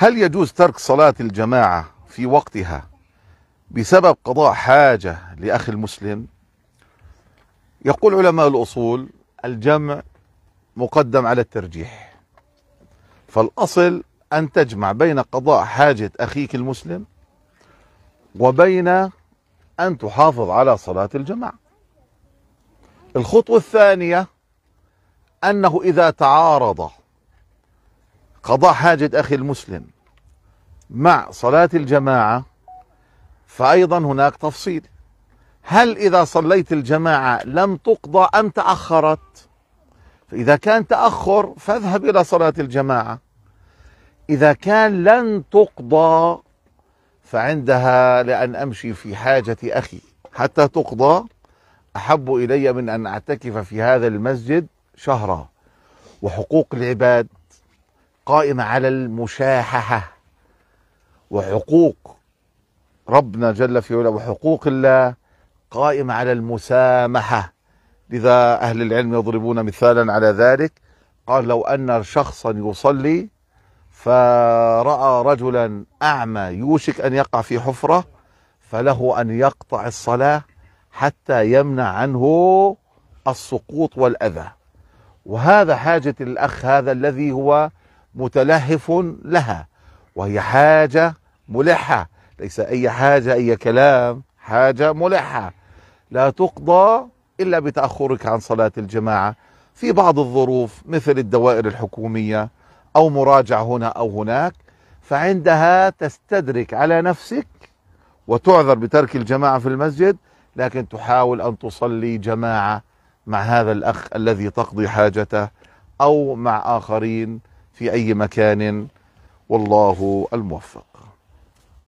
هل يجوز ترك صلاة الجماعة في وقتها بسبب قضاء حاجة لأخي المسلم يقول علماء الأصول الجمع مقدم على الترجيح فالأصل أن تجمع بين قضاء حاجة أخيك المسلم وبين أن تحافظ على صلاة الجماعة الخطوة الثانية أنه إذا تعارض قضاء حاجة أخي المسلم مع صلاة الجماعة فأيضا هناك تفصيل هل إذا صليت الجماعة لم تقضى أم تأخرت فإذا كان تأخر فاذهب إلى صلاة الجماعة إذا كان لن تقضى فعندها لأن أمشي في حاجة أخي حتى تقضى أحب إلي من أن أعتكف في هذا المسجد شهرا وحقوق العباد قائمة على المشاححة وحقوق ربنا جل في علاه وحقوق الله قائمة على المسامحة لذا أهل العلم يضربون مثالا على ذلك قال لو أن شخصا يصلي فرأى رجلا أعمى يوشك أن يقع في حفرة فله أن يقطع الصلاة حتى يمنع عنه السقوط والأذى وهذا حاجة الأخ هذا الذي هو متلهف لها وهي حاجة ملحة ليس أي حاجة أي كلام حاجة ملحة لا تقضى إلا بتأخرك عن صلاة الجماعة في بعض الظروف مثل الدوائر الحكومية أو مراجعة هنا أو هناك فعندها تستدرك على نفسك وتعذر بترك الجماعة في المسجد لكن تحاول أن تصلي جماعة مع هذا الأخ الذي تقضي حاجته أو مع آخرين في أي مكان والله الموفق